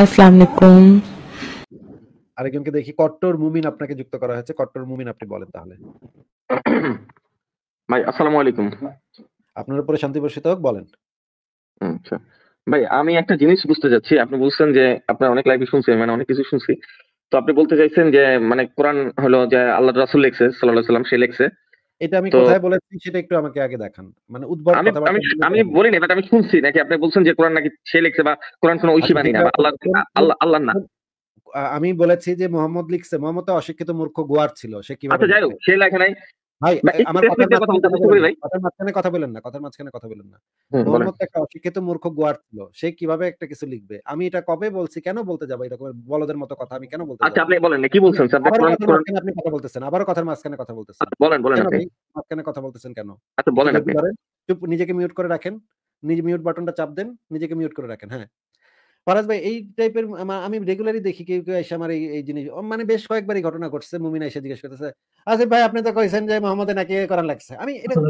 আরেকজনকে দেখি কট্টর মুমিন আপনাকে যুক্ত করা হয়েছে কট্টর মুমিন আপনি বলেন তাহলে ভাই আসসালামু আলাইকুম আপনার উপরে শান্তি বর্ষিত হোক বলেন আচ্ছা ভাই আমি একটা জিনিস বুঝতে যাচ্ছি আপনি বলছেন যে আপনার অনেক লাইফ শুনছি মানে অনেক কিছু শুনছি তো আপনি বলতে চাইছেন যে মানে কোরআন হলো যে আল্লাহ রাসুল লেখছে সাল্লাহ সাল্লাম সে লেখছে এটা আমি কোথায় বলেছি সেটা একটু আমাকে আগে দেখান মানে উদ্ভব আমি আমি আমি বলি না বাট আমি শুনছি নাকি আপনি বলছেন যে কোরআন নাকি সে লিখছে বা কোরআন কোনো ঐশী বাণী না আল্লাহ আল্লাহ আল্লাহ না আমি বলেছি যে মোহাম্মদ লিখছে মোহাম্মদ অশিক্ষিত মূর্খ গোয়ার ছিল সে কি আচ্ছা যাই হোক সে লেখে নাই কেন বলতে যাবো এরকম বলদের মতো কথা আমি কেন বলতে আচ্ছা, আপনি বলেন কি বলছেন আপনি কথা বলতেছেন কথার মাঝখানে কথা বলতেছেন আচ্ছা, বলেন মাঝখানে কথা বলতেছেন কেন আচ্ছা, বলেন নিজেকে মিউট করে রাখেন নিজে মিউট বাটনটা চাপ দেন নিজেকে মিউট করে রাখেন হ্যাঁ ফরাজ ভাই এই টাইপের আমি রেগুলারই দেখি কেউ কেউ এসে আমার এই জিনিস মানে বেশ কয়েকবারই ঘটনা ঘটছে মুমিন এসে জিজ্ঞেস করতেছে আচ্ছা ভাই আপনি তো কইছেন যে মোহাম্মদ নাকি করার লাগছে আমি আচ্ছা,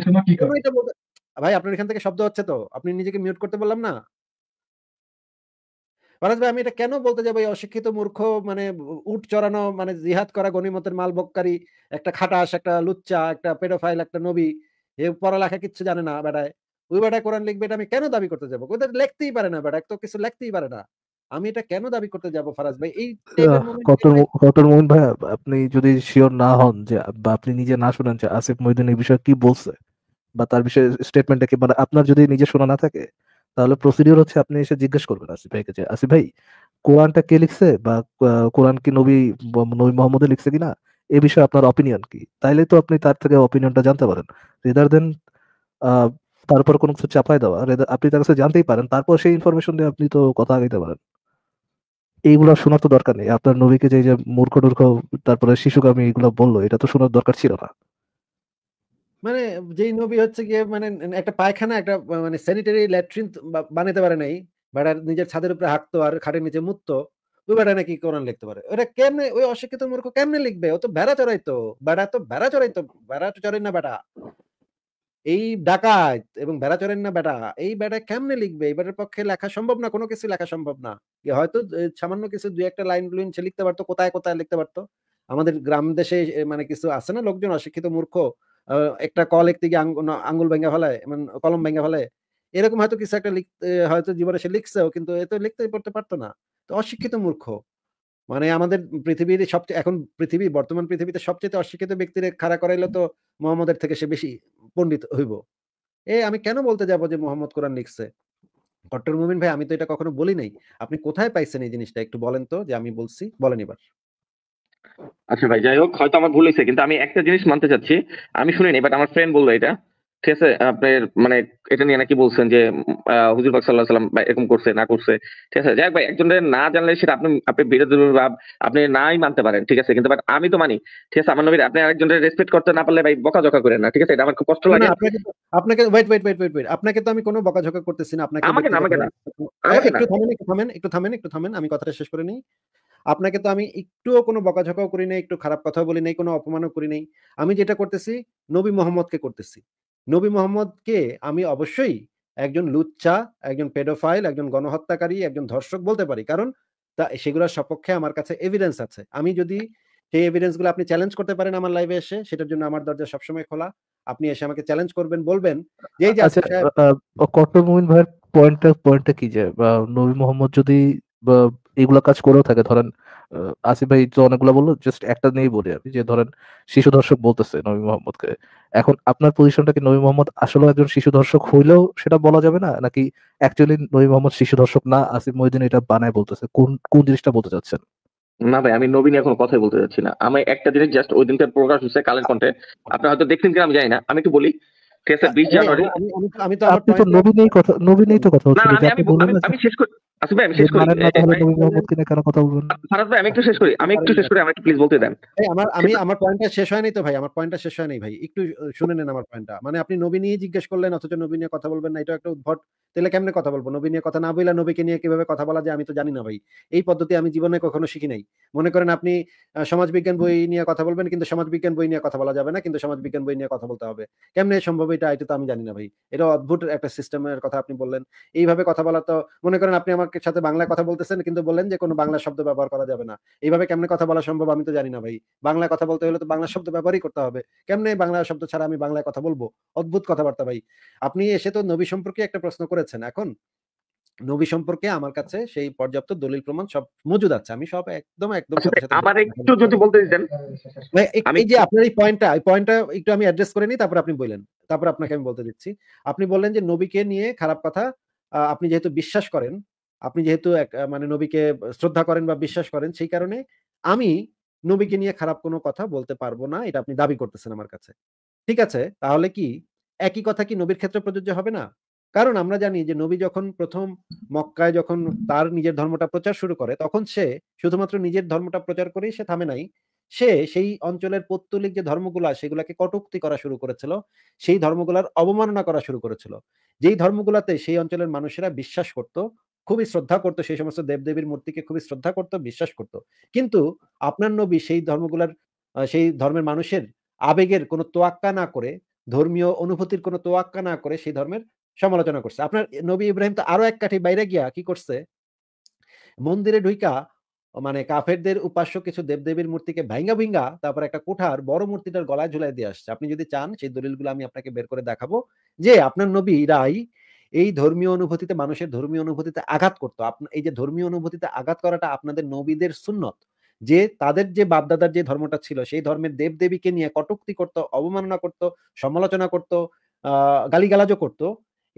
আচ্ছা, আচ্ছা, ভাই আপনার এখান থেকে শব্দ হচ্ছে তো আপনি নিজেকে মিউট করতে বললাম না ফরাজ ভাই আমি এটা কেন বলতে যাবো অশিক্ষিত মূর্খ মানে উট চড়ানো মানে জিহাদ করা গণিমতের মাল বককারী একটা খাটাস একটা লুচ্চা একটা পেডোফাইল একটা নবী এ পড়ালেখা কিচ্ছু জানে না বেড়ায় ওই বেটা কোরআন লিখবে এটা আমি কেন দাবি করতে যাবো ওদের লিখতেই পারে না বেটা তো কিছু লিখতেই পারে না আমি এটা কেন দাবি করতে যাব ফারাজ ভাই এই কতর মোহন ভাই আপনি যদি শিওর না হন যে বা আপনি নিজে না শুনেন যে আসিফ মহিউদ্দিন এই বিষয়ে কি বলছে বা তার বিষয়ে স্টেটমেন্টটা কি মানে আপনার যদি নিজে শোনা না থাকে তাহলে প্রসিডিওর হচ্ছে আপনি এসে জিজ্ঞেস করবেন আসিফ ভাইকে যে আসিফ ভাই কোরআনটা কে লিখছে বা কোরআন কি নবী নবী মোহাম্মদে লিখছে কিনা এ বিষয়ে আপনার অপিনিয়ন কি তাইলে তো আপনি তার থেকে অপিনিয়নটা জানতে পারেন রেদার দেন তার উপর কোনো কিছু চাপায় দেওয়া আপনি তার কাছে জানতেই পারেন তারপর সেই ইনফরমেশন দিয়ে আপনি তো কথা আগাইতে পারেন এইগুলো শোনার তো দরকার নেই আপনার নবীকে যে যে মূর্খ টুর্খ তারপরে শিশুকামী এগুলো বললো এটা তো শোনার দরকার ছিল না মানে যেই নবী হচ্ছে গিয়ে মানে একটা পায়খানা একটা মানে স্যানিটারি ল্যাট্রিন বানাইতে পারে নাই বেটার নিজের ছাদের উপরে হাঁকতো আর খাটের নিচে মুততো ওই বেটা নাকি কোরআন লিখতে পারে ওরা কেমনে ওই অশিক্ষিত মূর্খ কেমনে লিখবে ও তো বেড়া চড়াইতো বেড়া তো বেড়া চড়াইতো বেড়া তো চড়াই না বেড়া এই ডাকাত এবং বেড়া চড়েন না বেটা এই বেটা কেমনে লিখবে এই বেটার পক্ষে লেখা সম্ভব না কোনো কিছু লেখা সম্ভব না হয়তো সামান্য কিছু দুই একটা লাইন লুইন সে লিখতে পারতো কোথায় কোথায় লিখতে পারতো আমাদের গ্রাম দেশে মানে কিছু আছে না লোকজন অশিক্ষিত মূর্খ একটা কল একটি আঙ্গুল ভেঙে ফেলে মানে কলম ভেঙে ফেলে এরকম হয়তো কিছু একটা লিখতে হয়তো জীবনে সে লিখছেও কিন্তু এ তো লিখতে পড়তে পারতো না তো অশিক্ষিত মূর্খ মানে আমাদের পৃথিবীর সবচেয়ে এখন পৃথিবী বর্তমান পৃথিবীতে সবচেয়ে অশিক্ষিত ব্যক্তির খাড়া করাইলো তো মোহাম্মদের থেকে সে বেশি পণ্ডিত হইব এ আমি কেন বলতে যাব যে মোহাম্মদ কোরআন লিখছে কট্টর মুমিন ভাই আমি তো এটা কখনো বলি নাই আপনি কোথায় পাইছেন এই জিনিসটা একটু বলেন তো যে আমি বলছি বলেন এবার আচ্ছা ভাই যাই হোক হয়তো আমার ভুল হয়েছে কিন্তু আমি একটা জিনিস মানতে চাচ্ছি আমি শুনিনি বাট আমার ফ্রেন্ড বললো এটা ঠিক আছে আপনার মানে এটা নিয়ে নাকি বলছেন যে হুজুর পাক সাল্লাহ সাল্লাম বা এরকম করছে না করছে ঠিক আছে যাই ভাই একজনের না জানলে সেটা আপনি আপনি বিরোধী ভাব আপনি নাই মানতে পারেন ঠিক আছে কিন্তু আমি তো মানি ঠিক আছে আমার নবীর আপনি আরেকজনের রেসপেক্ট করতে না পারলে ভাই বকাঝকা করেন না ঠিক আছে এটা আমার খুব কষ্ট লাগে আপনাকে ওয়েট ওয়েট ওয়েট ওয়েট আপনাকে তো আমি কোনো বকাঝকা করতেছি না আপনাকে আমাকে না আমাকে একটু থামেন একটু থামেন একটু থামেন একটু থামেন আমি কথাটা শেষ করে নিই আপনাকে তো আমি একটুও কোনো বকাঝকাও করি নাই একটু খারাপ কথাও বলি নাই কোনো অপমানও করি নাই আমি যেটা করতেছি নবী মোহাম্মদকে করতেছি নবী মোহাম্মদকে আমি অবশ্যই একজন লুচ্চা একজন পেডোফাইল একজন গণহত্যাকারী একজন ধর্ষক বলতে পারি কারণ তা সেগুলোর সপক্ষে আমার কাছে এভিডেন্স আছে আমি যদি সেই এভিডেন্সগুলো আপনি চ্যালেঞ্জ করতে পারেন আমার লাইভে এসে সেটার জন্য আমার দরজা সবসময় খোলা আপনি এসে আমাকে চ্যালেঞ্জ করবেন বলবেন যে এই আচ্ছা, কট্টর মুমিন ভাইয়ের পয়েন্টটা পয়েন্টটা কি যে নবী মোহাম্মদ যদি এগুলা কাজ করেও থাকে ধরেন আসিফ ভাই তো অনেকগুলো বললো জাস্ট একটা নিয়েই বলি আমি যে ধরেন শিশু দর্শক বলতেছে নবী মোহাম্মদকে এখন আপনার পজিশনটা কি নবী মোহাম্মদ আসলে একজন শিশু দর্শক হইলেও সেটা বলা যাবে না নাকি অ্যাকচুয়ালি নবী মোহাম্মদ শিশু দর্শক না আসিফ মহিদিন এটা বানায় বলতেছে কোন কোন জিনিসটা বলতে চাচ্ছেন না ভাই আমি নবীন এখন কথাই বলতে চাচ্ছি না আমি একটা জিনিস জাস্ট ওই দিনটা প্রকাশ হচ্ছে কালের কন্টে আপনি হয়তো দেখলেন কিনা আমি জানি না আমি একটু বলি মানে আপনি নবী মানে আপনি নবী নিয়ে জিজ্ঞেস করলেন অথচ নবী নিয়ে কথা বলবেন না এটা একটা উদ্ভট তাহলে কেমনে কথা বলবো নবী নিয়ে কথা না বললে নবীকে নিয়ে কিভাবে কথা বলা যায় আমি তো জানি না ভাই এই পদ্ধতি আমি জীবনে কখনো শিখি নাই মনে করেন আপনি সমাজ বিজ্ঞান বই নিয়ে কথা বলবেন কিন্তু সমাজ বিজ্ঞান বই নিয়ে কথা বলা যাবে না কিন্তু সমাজ বিজ্ঞান বই নিয়ে কথা বলতে হবে কেমনে সম্ভব এটা এটা তো আমি জানি না ভাই এটা অদ্ভুত একটা সিস্টেমের কথা আপনি বললেন এইভাবে কথা বলা তো মনে করেন আপনি আমার সাথে বাংলা কথা বলতেছেন কিন্তু বললেন যে কোনো বাংলা শব্দ ব্যবহার করা যাবে না এইভাবে কেমনে কথা বলা সম্ভব আমি তো জানি না ভাই বাংলা কথা বলতে হলে তো বাংলা শব্দ ব্যবহারই করতে হবে কেমনে বাংলা শব্দ ছাড়া আমি বাংলায় কথা বলবো অদ্ভুত কথাবার্তা ভাই আপনি এসে তো নবী সম্পর্কে একটা প্রশ্ন করেছেন এখন নবী সম্পর্কে আমার কাছে সেই পর্যাপ্ত দলিল প্রমাণ সব মজুদ আছে আমি সব একদম একদম আচ্ছা, আমার একটু যদি বলতে দিতেন আমি যে আপনার এই পয়েন্টটা এই পয়েন্টটা একটু আমি অ্যাড্রেস করে নিই তারপর আপনি বললেন তারপর আপনাকে আমি বলতে দিচ্ছি আপনি বললেন যে নবীকে নিয়ে খারাপ কথা আপনি যেহেতু বিশ্বাস করেন আপনি যেহেতু মানে নবীকে শ্রদ্ধা করেন বা বিশ্বাস করেন সেই কারণে আমি নবীকে নিয়ে খারাপ কোনো কথা বলতে পারবো না এটা আপনি দাবি করতেছেন আমার কাছে ঠিক আছে তাহলে কি একই কথা কি নবীর ক্ষেত্রে প্রযোজ্য হবে না কারণ আমরা জানি যে নবী যখন প্রথম মক্কায় যখন তার নিজের ধর্মটা প্রচার শুরু করে তখন সে শুধুমাত্র নিজের ধর্মটা প্রচার করেই সে থামে নাই সে সেই অঞ্চলের পত্তলিক যে ধর্মগুলা সেগুলাকে কটুক্তি করা শুরু করেছিল সেই ধর্মগুলার অবমাননা করা শুরু করেছিল যেই ধর্মগুলাতে সেই অঞ্চলের মানুষেরা বিশ্বাস করত খুবই শ্রদ্ধা করত সেই সমস্ত দেবদেবীর মূর্তিকে খুবই শ্রদ্ধা করত বিশ্বাস করত কিন্তু আপনার নবী সেই ধর্মগুলার সেই ধর্মের মানুষের আবেগের কোনো তোয়াক্কা না করে ধর্মীয় অনুভূতির কোনো তোয়াক্কা না করে সেই ধর্মের সমালোচনা করছে আপনার নবী ইব্রাহিম তো আরো এক কাঠি বাইরে গিয়া কি করছে মন্দিরে ঢুইকা মানে কাফেরদের উপাস্য কিছু দেবদেবীর মূর্তিকে ভাইঙ্গা ভিঙ্গা তারপর একটা কোঠার বড় মূর্তিটার গলায় ঝুলাই দিয়ে আসছে আপনি যদি চান সেই দলিলগুলো আমি আপনাকে বের করে দেখাবো যে আপনার নবী রাই এই ধর্মীয় অনুভূতিতে মানুষের ধর্মীয় অনুভূতিতে আঘাত করতো এই যে ধর্মীয় অনুভূতিতে আঘাত করাটা আপনাদের নবীদের সুন্নত যে তাদের যে বাপদাদার যে ধর্মটা ছিল সেই ধর্মের দেবদেবীকে নিয়ে কটুক্তি করত অবমাননা করত সমালোচনা করত গালিগালাজও করতো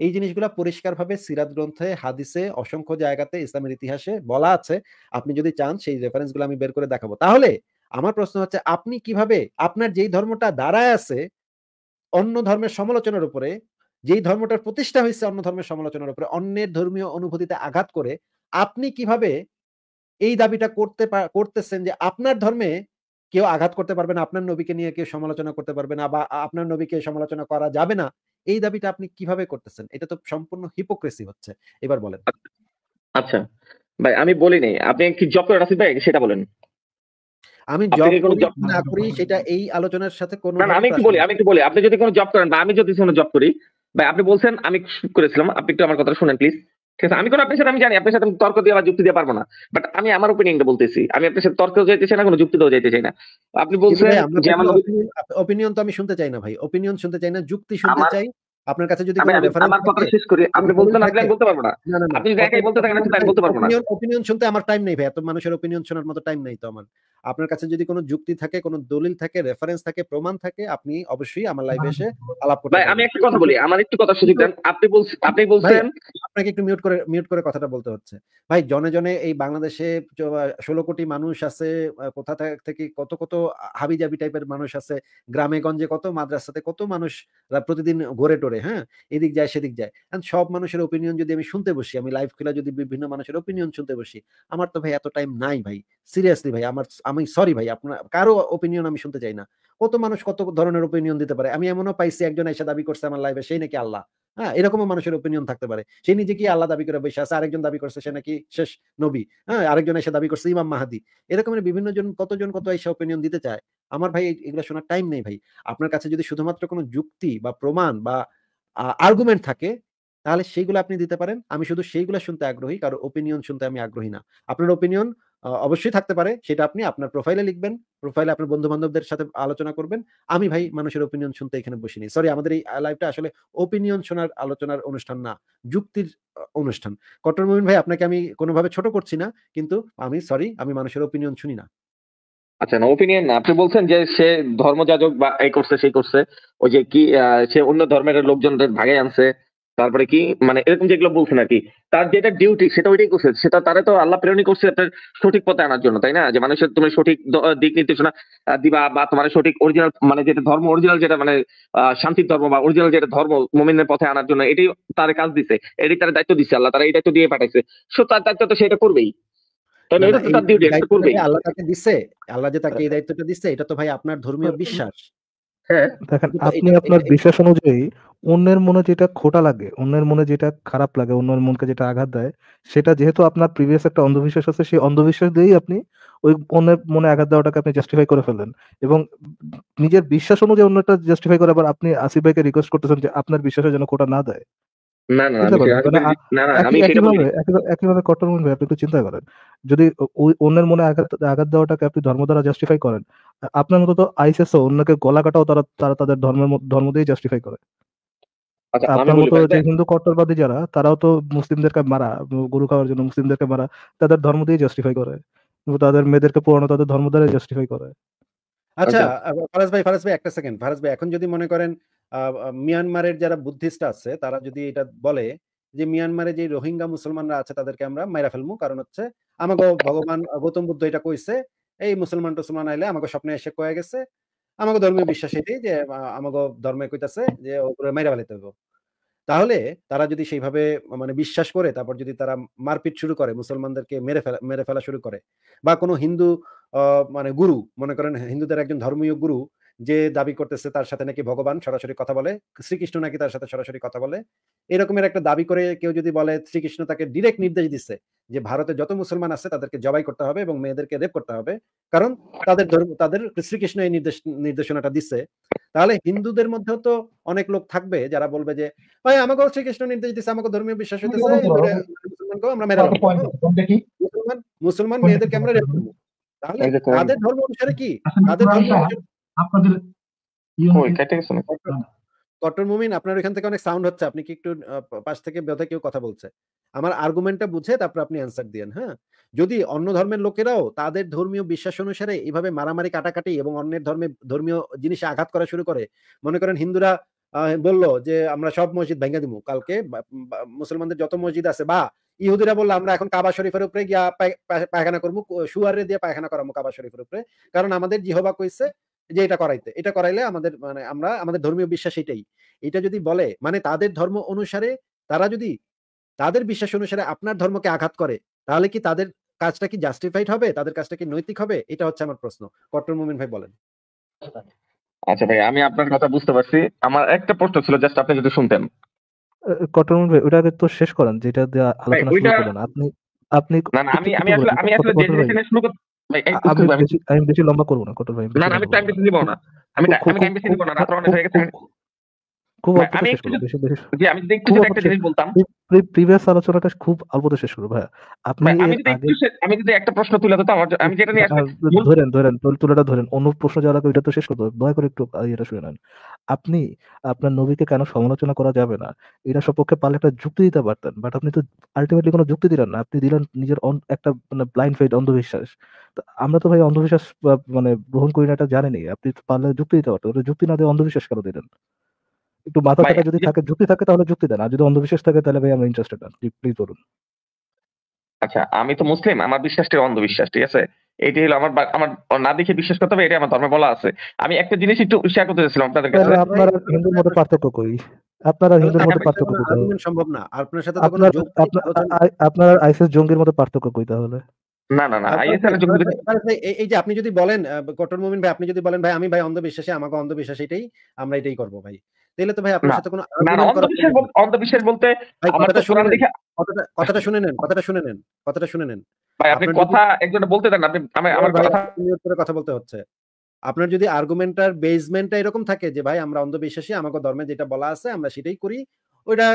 এই জিনিসগুলো পরিষ্কারভাবে সিরাত গ্রন্থে হাদিসে অসংখ্য জায়গাতে ইসলামের ইতিহাসে বলা আছে আপনি যদি চান সেই রেফারেন্সগুলো আমি বের করে দেখাবো তাহলে আমার প্রশ্ন হচ্ছে আপনি কিভাবে আপনার যেই ধর্মটা দাঁড়ায় আছে অন্য ধর্মের সমালোচনার উপরে যেই ধর্মটার প্রতিষ্ঠা হয়েছে অন্য ধর্মের সমালোচনার উপরে অন্যের ধর্মীয় অনুভূতিতে আঘাত করে আপনি কিভাবে এই দাবিটা করতে করতেছেন যে আপনার ধর্মে কেউ আঘাত করতে পারবে না আপনার নবীকে নিয়ে কেউ সমালোচনা করতে পারবে না বা আপনার নবীকে সমালোচনা করা যাবে না এই দাবিটা আপনি কিভাবে করতেছেন এটা তো সম্পূর্ণ হিপোক্রেসি হচ্ছে এবার বলেন আচ্ছা ভাই আমি বলিনি আপনি কি জব করে রাখছেন ভাই সেটা বলেন আমি জব না করি সেটা এই আলোচনার সাথে কোনো না আমি একটু বলি আমি একটু বলি আপনি যদি কোনো জব করেন বা আমি যদি কোনো জব করি ভাই আপনি বলছেন আমি করেছিলাম আপনি একটু আমার কথা শুনেন প্লিজ ঠিক আছে আমি কোনো আপনার সাথে আমি জানি আপনার সাথে আমি তর্ক দিয়ে যুক্তি দিয়ে পারবো না বাট আমি আমার ওপিনিয়নটা বলতেছি আমি আপনার সাথে না কোনো যাইতে চাই না আপনি বলছেন যে আমার ওপিনিয়ন তো আমি শুনতে চাই না ভাই ওপিনিয়ন শুনতে চাই না যুক্তি শুনতে চাই আপনার কাছে যদি আমার কথা শেষ করি আপনি আমি বলতে পারবো না আপনি একাই বলতে থাকেন আমি বলতে পারবো না ওপিনিয়ন শুনতে আমার টাইম নেই ভাই এত মানুষের ওপিনিয়ন শোনার মতো টাইম নেই তো আমার আপনার কাছে যদি কোনো যুক্তি থাকে কোনো দলিল থাকে রেফারেন্স থাকে প্রমাণ থাকে আপনি অবশ্যই আমার লাইভে এসে আলাপ করতে পারেন আমি একটা কথা বলি আমার একটু কথা সুযোগ দেন আপনি বলছেন আপনি বলছেন আপনাকে একটু মিউট করে মিউট করে কথাটা বলতে হচ্ছে ভাই জনে জনে এই বাংলাদেশে ১৬ কোটি মানুষ আছে কোথা থেকে কত কত হাবিজাবি টাইপের মানুষ আছে গ্রামে গঞ্জে কত মাদ্রাসাতে কত মানুষ প্রতিদিন ঘোরে টোরে হ্যাঁ এদিক যায় সেদিক যায় সব মানুষের ওপিনিয়ন যদি আমি শুনতে বসি আমি লাইভ খেলা যদি বিভিন্ন মানুষের ওপিনিয়ন শুনতে বসি আমার তো ভাই এত টাইম নাই ভাই সিরিয়াসলি ভাই আমার আমি সরি ভাই আপনার কারো ওপিনিয়ন আমি শুনতে চাই না কত মানুষ কত ধরনের ওপিনিয়ন দিতে পারে আমি এমনও পাইছি একজন এসে দাবি করছে আমার লাইফে সেই নাকি আল্লাহ হ্যাঁ এরকমও মানুষের ওপিনিয়ন থাকতে পারে সে নিজে কি আল্লাহ দাবি করে বসে আছে আরেকজন দাবি করছে সে নাকি শেষ নবী হ্যাঁ আরেকজন এসে দাবি করছে ইমাম মাহাদি এরকম বিভিন্ন জন কতজন কত এসে ওপিনিয়ন দিতে চায় আমার ভাই এগুলো শোনার টাইম নেই ভাই আপনার কাছে যদি শুধুমাত্র কোনো যুক্তি বা প্রমাণ বা আর্গুমেন্ট থাকে তাহলে সেইগুলো আপনি দিতে পারেন আমি শুধু সেইগুলো শুনতে আগ্রহী কারো ওপিনিয়ন শুনতে আমি আগ্রহী না আপনার ওপিনিয়ন অবশ্যই থাকতে পারে সেটা আপনি আপনার প্রোফাইলে লিখবেন প্রোফাইলে আপনার বন্ধু বান্ধবদের সাথে আলোচনা করবেন আমি ভাই মানুষের ওপিনিয়ন শুনতে এখানে বসিনি সরি আমাদের এই লাইভটা আসলে ওপিনিয়ন শোনার আলোচনার অনুষ্ঠান না যুক্তির অনুষ্ঠান কট্টর মোমিন ভাই আপনাকে আমি কোনোভাবে ছোট করছি না কিন্তু আমি সরি আমি মানুষের ওপিনিয়ন শুনি না আচ্ছা না ওপিনিয়ন না আপনি বলছেন যে সে ধর্মযাজক বা এই করছে সেই করছে ওই যে কি সে অন্য ধর্মের লোকজনদের ভাগে আনছে তারপরে কি মানে এরকম যেগুলো বলছে নাকি তার যেটা ডিউটি সেটা ওইটাই করছে সেটা তারা তো আল্লাহ প্রেরণী করছে আপনার সঠিক পথে আনার জন্য তাই না যে মানুষের তুমি সঠিক দিক নির্দেশনা দিবা বা তোমার সঠিক অরিজিনাল মানে যেটা ধর্ম অরিজিনাল যেটা মানে শান্তির ধর্ম বা অরিজিনাল যেটা ধর্ম মোমিনের পথে আনার জন্য এটাই তার কাজ দিছে এটাই তার দায়িত্ব দিচ্ছে আল্লাহ তারা এই দায়িত্ব দিয়ে পাঠাইছে সো তার দায়িত্ব তো সেটা করবেই আল্লাহ তাকে দিচ্ছে আল্লাহ যে তাকে এই আচ্ছা। দায়িত্বটা দিচ্ছে এটা তো ভাই আপনার ধর্মীয় আচ্ছা। বিশ্বাস হ্যাঁ। দেখেন আপনি আপনার বিশ্বাস অনুযায়ী অন্যের মনে যেটা খোটা লাগে অন্যের মনে যেটা খারাপ লাগে অন্যের মনকে যেটা আঘাত দেয় সেটা যেহেতু আপনার প্রিভিয়াস একটা অন্ধবিশ্বাস আছে সেই অন্ধবিশ্বাস দিয়েই আপনি ওই অন্যের মনে আঘাত দেওয়াটাকে আপনি জাস্টিফাই করে ফেলেন এবং নিজের বিশ্বাস অনুযায়ী অন্যটা জাস্টিফাই করে আবার আপনি আসিফ ভাইকে রিকোয়েস্ট করতেছেন যে আপনার বিশ্বাসের যেন খোটা না দেয় আপনি একটু চিন্তা করেন যদি ওই অন্যের মনে আঘাত আঘাত দেওয়াটাকে আপনি ধর্ম দ্বারা জাস্টিফাই করেন আপনার মতো তো আইসিএস অন্যকে গলা কাটাও তারা তারা তাদের ধর্মের ধর্ম দিয়ে জাস্টিফাই করে আচ্ছা, আপনার মতো যে হিন্দু কট্টরবাদী যারা তারাও তো মুসলিমদেরকে মারা গরু খাওয়ার জন্য মুসলিমদেরকে মারা তাদের ধর্ম দিয়ে জাস্টিফাই করে তাদের মেয়েদেরকে পোড়ানো তাদের ধর্ম দ্বারা জাস্টিফাই করে আচ্ছা, আচ্ছা। ফারাজ ভাই ফারাজ ভাই একটা সেকেন্ড ফারাজ ভাই এখন যদি মনে করেন মিয়ানমারের যারা বুদ্ধিস্ট আছে তারা যদি এটা বলে যে মিয়ানমারে যে রোহিঙ্গা মুসলমানরা আছে তাদেরকে আমরা মাইরা ফেলবো কারণ হচ্ছে আমাকে ভগবান গৌতম বুদ্ধ এটা কইছে এই মুসলমান টুসলমান আইলে আমাকে স্বপ্নে এসে কয়ে গেছে আমাকে ধর্মীয় বিশ্বাস এটাই যে আমাকে ধর্মে কইতাছে যে ওপরে মেরে ফেলাইতে হইব তাহলে তারা যদি সেইভাবে মানে বিশ্বাস করে তারপর যদি তারা মারপিট শুরু করে মুসলমানদেরকে মেরে ফেলা মেরে ফেলা শুরু করে বা কোনো হিন্দু মানে গুরু মনে করেন হিন্দুদের একজন ধর্মীয় গুরু যে দাবি করতেছে তার সাথে নাকি ভগবান সরাসরি কথা বলে শ্রীকৃষ্ণ নাকি তার সাথে সরাসরি কথা বলে এরকমের একটা দাবি করে কেউ যদি বলে শ্রীকৃষ্ণ তাকে ডিরেক্ট নির্দেশ দিচ্ছে যে ভারতে যত মুসলমান আছে তাদেরকে জবাই করতে হবে এবং মেয়েদেরকে রেপ করতে হবে কারণ তাদের ধর্ম তাদের শ্রীকৃষ্ণ এই নির্দেশ নির্দেশনাটা দিচ্ছে তাহলে হিন্দুদের মধ্যেও তো অনেক লোক থাকবে যারা বলবে যে ভাই আমাকেও শ্রীকৃষ্ণ নির্দেশ দিচ্ছে আমাকে ধর্মীয় বিশ্বাস হইতেছে মুসলমান মুসলমান মেয়েদেরকে আমরা রেপ করবো তাহলে তাদের ধর্ম অনুসারে কি তাদের ধর্ম আপনাদের ইয়ে কেটে হ্যাঁ। মুমিন আপনার ওখান থেকে অনেক সাউন্ড হচ্ছে আপনি কি একটু পাশ থেকে ব্যথা কেউ কথা বলছে আমার আর্গুমেন্টটা বুঝে তারপর আপনি অ্যান্সার দিয়েন হ্যাঁ যদি অন্য ধর্মের লোকেরাও তাদের ধর্মীয় বিশ্বাস অনুসারে এইভাবে মারামারি কাটাকাটি এবং অন্যের ধর্মে ধর্মীয় জিনিসে আঘাত করা শুরু করে মনে করেন হিন্দুরা বলল যে আমরা সব মসজিদ ভেঙে দিব কালকে মুসলমানদের যত মসজিদ আছে বা ইহুদিরা বললো আমরা এখন কাবা শরীফের উপরে গিয়া পায়খানা করবো সুয়ারে দিয়ে পায়খানা করবো কাবা শরীফের উপরে কারণ আমাদের জিহবা কইছে যে এটা করাইতে এটা করাইলে আমাদের মানে আমরা আমাদের ধর্মীয় বিশ্বাস এটাই এটা যদি বলে মানে তাদের ধর্ম অনুসারে তারা যদি তাদের বিশ্বাস অনুসারে আপনার ধর্মকে আঘাত করে তাহলে কি তাদের কাজটা কি জাস্টিফাইড হবে তাদের কাজটা কি নৈতিক হবে এটা হচ্ছে আমার প্রশ্ন কট্টর মোমিন ভাই বলেন আচ্ছা ভাই আমি আপনার কথা বুঝতে পারছি আমার একটা প্রশ্ন ছিল জাস্ট আপনি যদি শুনতেন কট্টর মোমিন ভাই ওটা তো শেষ করেন যেটা আলোচনা শুরু করলেন আপনি আপনি না না আমি আমি আসলে আমি আসলে যে শুরু করতে আমি বেশি লম্বা করবো না কটর ভাই না আমি টাইম বেশি দিব না আমি টাইম বেশি দিব না রাত অনেক হয়ে গেছে খুব শেষ আপনি ধরেন অন্য প্রশ্ন করে আপনি আপনার নবীকে কেন সমালোচনা করা যাবে না এটা সপক্ষে পারলে একটা যুক্তি দিতে পারতেন বাট আপনি তো আলটিমেটলি কোনো যুক্তি দিলেন না আপনি দিলেন নিজের একটা মানে ব্লাইন্ড ফেড অন্ধবিশ্বাস আমরা তো ভাই অন্ধবিশ্বাস মানে গ্রহণ করি না এটা জানিনি আপনি পারলে যুক্তি দিতে পারতেন যুক্তি না দিয়ে অন্ধবিশ্বাস কেন দিলেন একটু মাথা থাকা যদি থাকে যুক্তি থাকে তাহলে যুক্তি দেন আর যদি অন্ধবিশ্বাস থাকে তাহলে ভাই আমি ইন্টারেস্টেড না প্লিজ বলুন আচ্ছা আমি তো মুসলিম আমার বিশ্বাসটি অন্ধবিশ্বাস ঠিক আছে এটি হলো আমার আমার না দেখে বিশ্বাস করতে হবে এটা আমার ধর্মে বলা আছে আমি একটা জিনিস একটু শেয়ার করতে চাইছিলাম আপনাদের কাছে আপনারা হিন্দুর মধ্যে পার্থক্য কই আপনারা হিন্দুর মধ্যে আচ্ছা, পার্থক্য করতে সম্ভব না আপনার সাথে আপনার আপনার আইএসএস জঙ্গির মধ্যে পার্থক্য কই তাহলে না না না এই যে আপনি যদি বলেন কটন মুমিন ভাই আপনি যদি বলেন ভাই আমি ভাই অন্ধবিশ্বাসে আমাকে অন্ধবিশ্বাস এটাই আমরা এটাই করব ভাই তাহলে তো ভাই আপনার সাথে কোনো অন্ধবিশ্বাস বলতে কথাটা শুনে নেন কথাটা শুনে নেন কথাটা শুনে নেন ভাই আপনি কথা একজন বলতে দেন আপনি আমার কথা কথা বলতে হচ্ছে আপনার যদি আর্গুমেন্টার বেসমেন্টটা এরকম থাকে যে ভাই আমরা অন্ধবিশ্বাসী আমাকে ধর্মে যেটা বলা আছে আমরা সেটাই করি ওইটা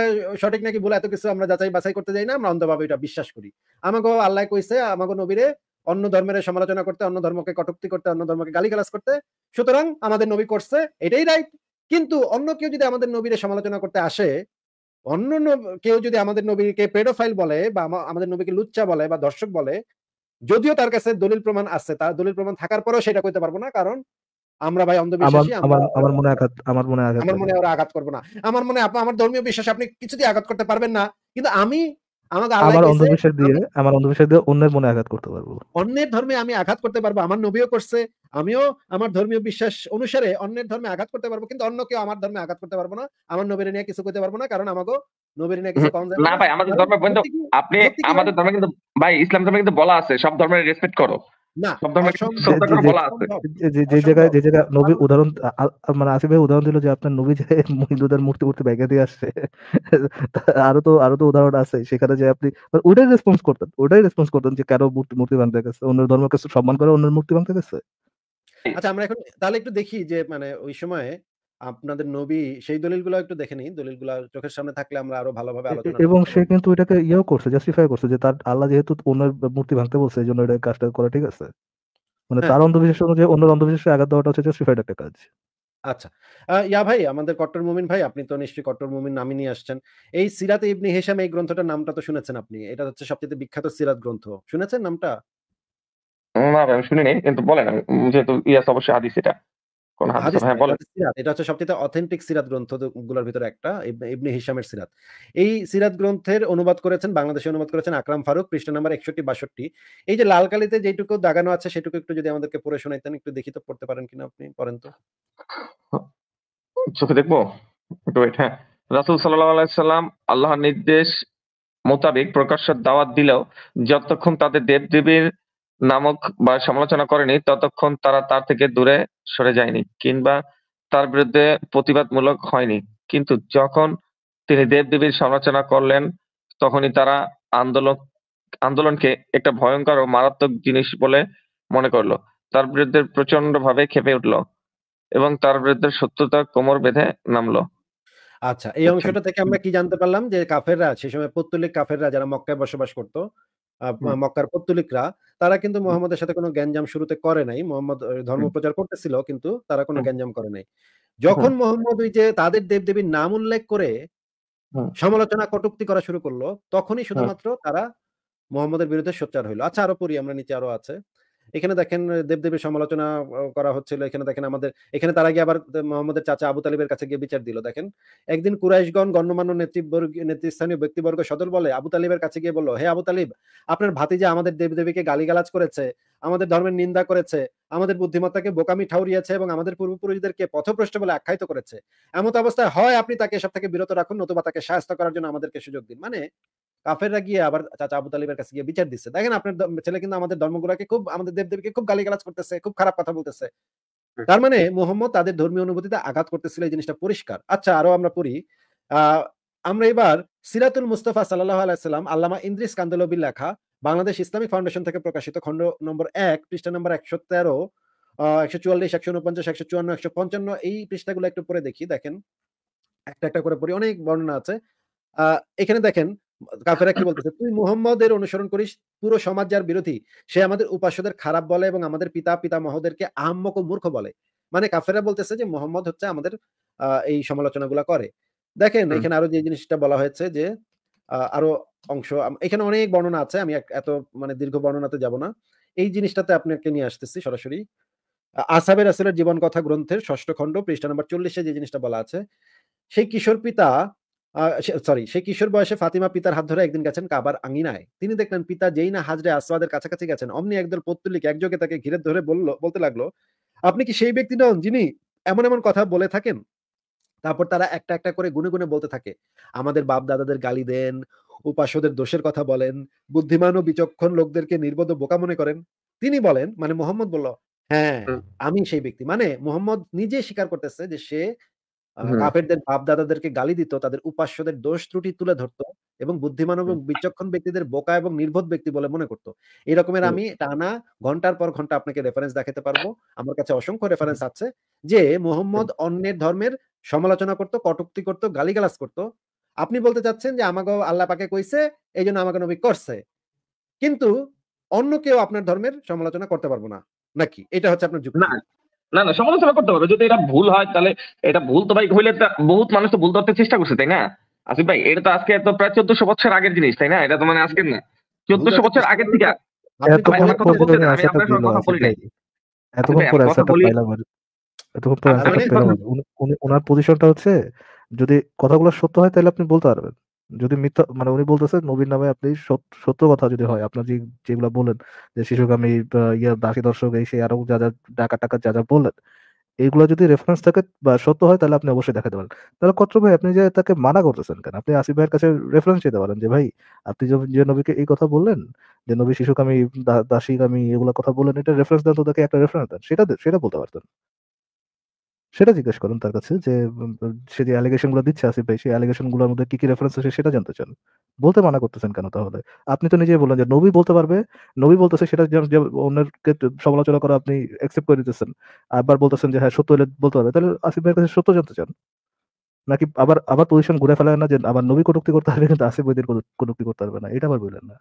সঠিক নাকি ভুল এত কিছু আমরা যাচাই বাছাই করতে যাই না আমরা অন্ধভাবে ওইটা বিশ্বাস করি আমাকে আল্লাহ কইছে আমাকে নবীরে অন্য ধর্মের সমালোচনা করতে অন্য ধর্মকে কটুক্তি করতে অন্য ধর্মকে গালি গালাস করতে সুতরাং আমাদের নবী করছে এটাই রাইট কিন্তু অন্য কেউ যদি আমাদের নবীর সমালোচনা করতে আসে অন্য কেউ যদি আমাদের নবীকে পেডোফাইল বলে বা আমাদের নবীকে লুচ্চা বলে বা দর্শক বলে যদিও তার কাছে দলিল প্রমাণ আছে তার দলিল প্রমাণ থাকার পরেও সেটা কইতে পারবো না কারণ আমরা ভাই অন্ধবিশ্বাসী আমার মনে মনে আঘাত আমার মনে আঘাত করবো না আমার মনে আমার ধর্মীয় বিশ্বাস আপনি কিছুতেই আঘাত করতে পারবেন না কিন্তু আমি আমাকে আমার অন্ধবিশ্বাস দিয়ে আমার অন্ধবিশ্বাস দিয়ে অন্যের মনে আঘাত করতে পারবো অন্যের ধর্মে আমি আঘাত করতে পারবো আমার নবীও করছে আমিও আমার ধর্মীয় বিশ্বাস অনুসারে অন্যের ধর্মে আঘাত করতে পারবো কিন্তু অন্য কেউ আমার ধর্মে আঘাত করতে পারবো না আমার নবীর নিয়ে কিছু করতে পারবো না কারণ আমাকে নবীর নিয়ে কিছু কম না ভাই আমাদের ধর্মে বন্ধু আপনি আমাদের ধর্মে কিন্তু ভাই ইসলাম ধর্মে কিন্তু বলা আছে সব ধর্মের রেসপেক্ট করো উদাহরণ মানে দিল যে আপনার নবী হিন্দুদের মূর্তি মূর্তি ব্যাগে দিয়ে আসছে আরো তো আরো তো উদাহরণ আছে সেখানে যে আপনি মানে ওটাই রেসপন্স ওটাই রেসপন্স যে কারো মূর্তি মূর্তি গেছে অন্য ধর্মকে সম্মান করে মূর্তি গেছে আচ্ছা আমরা এখন তাহলে একটু দেখি যে মানে ওই সময়ে আপনাদের নবী সেই দলিলগুলো একটু দেখে নিই দলিলগুলো চোখের সামনে থাকলে আমরা আরো ভালোভাবে আলোচনা এবং সে কিন্তু এটাকে ইয়েও করছে জাস্টিফাই করছে যে তার আল্লাহ যেহেতু অন্যের মূর্তি ভাঙতে বলছে এই জন্য এটা কাজটা করা ঠিক আছে মানে হ্যাঁ। তার অন্ধবিশ্বাস অনুযায়ী অন্যের অন্ধবিশ্বাসে আঘাত দেওয়াটা হচ্ছে জাস্টিফাইড একটা কাজ আচ্ছা ইয়া ভাই আমাদের কট্টর মুমিন ভাই আপনি তো নিশ্চয়ই কট্টর মুমিন নামই নিয়ে আসছেন এই সিরাত ইবনি হেসাম এই গ্রন্থটার নামটা তো শুনেছেন আপনি এটা হচ্ছে সবচেয়ে বিখ্যাত সিরাত গ্রন্থ শুনেছেন নামটা না ভাই আমি শুনিনি কিন্তু বলেন যেহেতু ইয়াস অবশ্যই হাদিস এটা হ্যাঁ, সিরাত এই গ্রন্থের অনুবাদ করেছেন ফারুক নাম্বার বাষট্টি যে লাল যেটুকু আছে সেটুকু একটু যদি আমাদেরকে পড়ে একটু দেখি পারেন কিনা আপনি তো দেখবো হ্যাঁ। নির্দেশ মোতাবেক প্রকাশ্য দাওয়াত দিলেও যতক্ষণ তাদের দেবদেবীর নামক বা সমালোচনা করেনি ততক্ষণ তারা তার থেকে দূরে সরে যায়নি কিংবা তার বিরুদ্ধে প্রতিবাদমূলক হয়নি, কিন্তু যখন তিনি দেব-দেবীর সমালোচনা করলেন, তখনই তারা আন্দোলন আন্দোলনকে একটা ভয়ঙ্কর ও মারাত্মক জিনিস বলে মনে করল, তার বিরুদ্ধে প্রচন্ড ভাবে খেপে উঠল এবং তার বিরুদ্ধে শত্রুতা কোমর বেঁধে নামলো আচ্ছা, এই আচ্ছা। অংশটা থেকে আমরা কি জানতে পারলাম যে কাফেররা সে সময় পত্তলিক কাফেররা যারা মক্কায় বসবাস করত মক্কার পত্তলিকরা তারা কিন্তু মোহাম্মদের সাথে কোনো গ্যাঞ্জাম শুরুতে করে নাই মোহাম্মদ ধর্ম প্রচার করতেছিল কিন্তু তারা কোনো গ্যাঞ্জাম করে নাই যখন মোহাম্মদ ওই যে তাদের দেবদেবীর নাম উল্লেখ করে সমালোচনা কটুক্তি করা শুরু করলো তখনই শুধুমাত্র তারা মোহাম্মদের বিরুদ্ধে সোচ্চার হইলো আচ্ছা আরো পড়ি আমরা নিচে আরো আছে এখানে দেখেন দেবদেবীর সমালোচনা করা হচ্ছিল এখানে দেখেন আমাদের এখানে তারা গিয়ে আবার মোহাম্মদের চাচা আবু তালিবের কাছে গিয়ে বিচার দিল দেখেন একদিন কুরাইশগণ গণ্যমান্য নেতৃবর্গ নেতৃস্থানীয় ব্যক্তিবর্গ সদর বলে আবু তালিবের কাছে গিয়ে বললো হে আবু তালিব আপনার ভাতি যে আমাদের দেবদেবীকে গালিগালাজ করেছে আমাদের ধর্মের নিন্দা করেছে আমাদের বুদ্ধিমত্তাকে বোকামি ঠাউরিয়েছে এবং আমাদের পূর্বপুরুষদেরকে পথপ্রষ্ট বলে আখ্যায়িত করেছে এমত অবস্থায় হয় আপনি তাকে সব থেকে বিরত রাখুন নতুবা তাকে সাহায্য করার জন্য আমাদেরকে সুযোগ দিন মানে কাফেররা গিয়ে আবার চাচা আবু তালিবের কাছে গিয়ে বিচার দিচ্ছে দেখেন আপনার ছেলে কিন্তু আমাদের ধর্মগুলাকে খুব আমাদের দেবদেবীকে খুব গালি গালাজ করতেছে খুব খারাপ কথা বলতেছে তার মানে মোহাম্মদ তাদের ধর্মীয় অনুভূতিতে আঘাত করতেছিল এই জিনিসটা পরিষ্কার আচ্ছা আরো আমরা পড়ি আমরা এবার সিরাতুল মুস্তফা সাল্লাহ আলাইসাল্লাম আল্লামা ইন্দ্রিস কান্দলবির লেখা বাংলাদেশ ইসলামিক ফাউন্ডেশন থেকে প্রকাশিত খণ্ড নম্বর এক পৃষ্ঠা নম্বর একশো তেরো একশো চুয়াল্লিশ একশো উনপঞ্চাশ একশো চুয়ান্ন একশো পঞ্চান্ন এই পৃষ্ঠাগুলো একটু পরে দেখি দেখেন একটা একটা করে পড়ি অনেক বর্ণনা আছে এখানে দেখেন কাফেরা কি বলতেছে তুই মুহাম্মদের অনুসরণ করিস পুরো সমাজ যার বিরোধী সে আমাদের উপাসদের খারাপ বলে এবং আমাদের পিতা পিতা পিতামহদেরকে আহম্মক ও মূর্খ বলে মানে কাফেরা বলতেছে যে মোহাম্মদ হচ্ছে আমাদের এই সমালোচনাগুলো করে দেখেন এখানে আরো যে জিনিসটা বলা হয়েছে যে আরো অংশ এখানে অনেক বর্ণনা আছে আমি এত মানে দীর্ঘ বর্ণনাতে যাব না এই জিনিসটাতে আপনাকে নিয়ে আসতেছি সরাসরি আসাবের আসলের জীবন কথা গ্রন্থের ষষ্ঠ খণ্ড পৃষ্ঠা নম্বর চল্লিশে যে জিনিসটা বলা আছে সেই কিশোর পিতা সরি সে কিশোর বয়সে ফাতিমা পিতার হাত ধরে একদিন গেছেন কাবার আঙিনায় তিনি দেখলেন পিতা যেই না হাজরে আসওয়াদের কাছাকাছি গেছেন অমনি একদল পত্তলিক একযোগে তাকে ঘিরে ধরে বলল বলতে লাগলো আপনি কি সেই ব্যক্তি নন যিনি এমন এমন কথা বলে থাকেন তারপর তারা একটা একটা করে গুনে গুনে বলতে থাকে আমাদের বাপ দাদাদের গালি দেন উপাসদের দোষের কথা বলেন বুদ্ধিমান ও বিচক্ষণ লোকদেরকে নির্বোধ বোকা মনে করেন তিনি বলেন মানে মোহাম্মদ বলল হ্যাঁ আমি সেই ব্যক্তি মানে মোহাম্মদ নিজে স্বীকার করতেছে যে সে কাপেরদের বাপদাদাদেরকে গালি দিত তাদের উপাস্যদের দোষ ত্রুটি তুলে ধরত এবং বুদ্ধিমান এবং বিচক্ষণ ব্যক্তিদের বোকা এবং নির্বোধ ব্যক্তি বলে মনে করতো এরকমের আমি টানা ঘন্টার পর ঘন্টা আপনাকে রেফারেন্স দেখাতে পারবো আমার কাছে অসংখ্য রেফারেন্স আছে যে মোহাম্মদ অন্যের ধর্মের সমালোচনা করত কটুক্তি করত গালিগালাজ করত আপনি বলতে চাচ্ছেন যে আমাকে আল্লাহ পাকে কইছে এই জন্য আমাকে নবী করছে কিন্তু অন্য কেউ আপনার ধর্মের সমালোচনা করতে পারবো না নাকি এটা হচ্ছে আপনার যুক্তি না না সমালোচনা করতে পারবে যদি এটা ভুল হয় তাহলে এটা ভুল তো ভাই হইলে বহুত মানুষ তো ভুল ধরতে চেষ্টা করছে তাই না আসিফ ভাই এটা তো আজকে তো প্রায় চোদ্দশো বছর আগের জিনিস তাই না এটা তো মানে আজকের না চোদ্দশো বছর আগের থেকে ওনার পজিশনটা মানে হচ্ছে যদি কথাগুলো সত্য হয় তাহলে আপনি বলতে পারবেন যদি মিথ্যা মানে উনি বলতেছে নবীর নামে আপনি সত্য কথা যদি হয় আপনার যেগুলা বলেন যে শিশুগামী ইয়া দাসী দর্শক এই সে আরো যা যা ডাকা টাকা যা যা বলেন এইগুলো যদি রেফারেন্স থাকে বা সত্য হয় তাহলে আপনি অবশ্যই দেখাতে পারেন তাহলে কত্র ভাই আপনি যে তাকে মানা করতেছেন কেন আপনি আসিফ ভাইয়ের কাছে রেফারেন্স দিতে পারেন যে ভাই আপনি যে নবীকে এই কথা বললেন যে নবী শিশুকামী দাসীকামী এগুলো কথা বললেন এটা রেফারেন্স দেন তো তাকে একটা রেফারেন্স দেন সেটা সেটা বলতে পারতেন সেটা জিজ্ঞেস করেন তার কাছে যে সে যে অ্যালিগেশন গুলো দিচ্ছে আসিফ ভাই সেই অ্যালিগেশন গুলোর মধ্যে কি কি রেফারেন্স আছে সেটা জানতে চান বলতে মানা করতেছেন কেন তাহলে আপনি তো নিজেই বললেন যে নবী বলতে পারবে নবী বলতেছে সেটা অন্যকে সমালোচনা করা আপনি অ্যাকসেপ্ট করে দিতেছেন আবার বলতেছেন যে হ্যাঁ সত্য হলে বলতে পারবে তাহলে আসিফ ভাইয়ের কাছে সত্য জানতে চান নাকি আবার আবার পজিশন ঘুরে ফেলেন না যে আবার নবী কটুক্তি করতে পারবে কিন্তু আসিফ ভাইদের কটুক্তি করতে পারবে না এটা আবার বললেন না